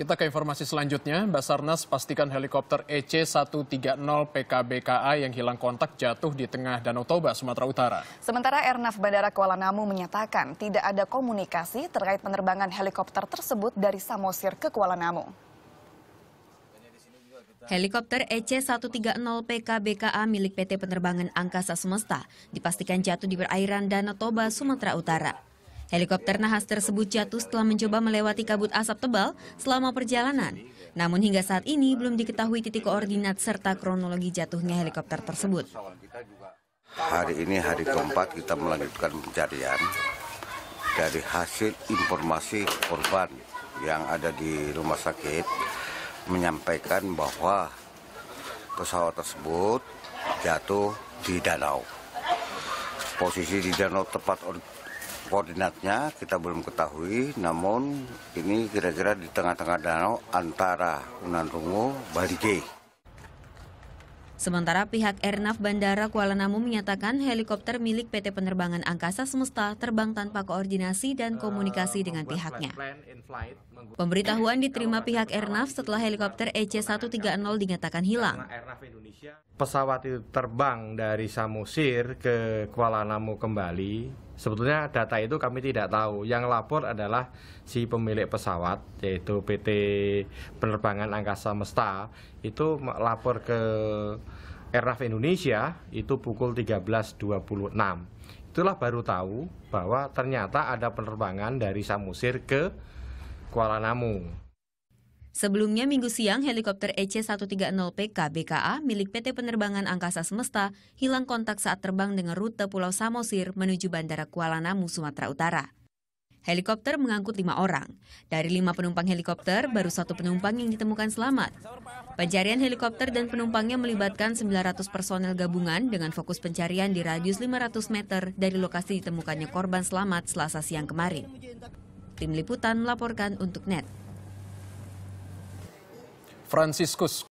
Kita ke informasi selanjutnya, Basarnas pastikan helikopter EC-130 PKBKA yang hilang kontak jatuh di tengah Danau Toba, Sumatera Utara. Sementara Airnav Bandara Kuala Namu menyatakan tidak ada komunikasi terkait penerbangan helikopter tersebut dari Samosir ke Kuala Namu. Helikopter EC-130 PKBKA milik PT Penerbangan Angkasa Semesta dipastikan jatuh di perairan Danau Toba, Sumatera Utara. Helikopter nahas tersebut jatuh setelah mencoba melewati kabut asap tebal selama perjalanan. Namun hingga saat ini belum diketahui titik koordinat serta kronologi jatuhnya helikopter tersebut. Hari ini hari keempat kita melanjutkan pencarian dari hasil informasi korban yang ada di rumah sakit menyampaikan bahwa pesawat tersebut jatuh di danau. Posisi di danau tepat Koordinatnya kita belum ketahui, namun ini kira-kira di tengah-tengah danau antara Rungu, Balige. Sementara pihak Airnav Bandara Kuala Namu menyatakan helikopter milik PT Penerbangan Angkasa Semesta terbang tanpa koordinasi dan komunikasi eh, dengan pihaknya. Pemberitahuan diterima pihak Airnav setelah helikopter EC-130 dinyatakan hilang. Pesawat itu terbang dari Samosir ke Kuala Namu kembali Sebetulnya data itu kami tidak tahu. Yang lapor adalah si pemilik pesawat yaitu PT Penerbangan Angkasa Mesta itu lapor ke Airnav Indonesia itu pukul 13.26. Itulah baru tahu bahwa ternyata ada penerbangan dari Samusir ke Kuala Namu. Sebelumnya minggu siang, helikopter EC-130PK BKA milik PT Penerbangan Angkasa Semesta hilang kontak saat terbang dengan rute Pulau Samosir menuju Bandara Kuala Namu, Sumatera Utara. Helikopter mengangkut lima orang. Dari lima penumpang helikopter, baru satu penumpang yang ditemukan selamat. Pencarian helikopter dan penumpangnya melibatkan 900 personel gabungan dengan fokus pencarian di radius 500 meter dari lokasi ditemukannya korban selamat selasa siang kemarin. Tim Liputan melaporkan untuk NET. Franciscus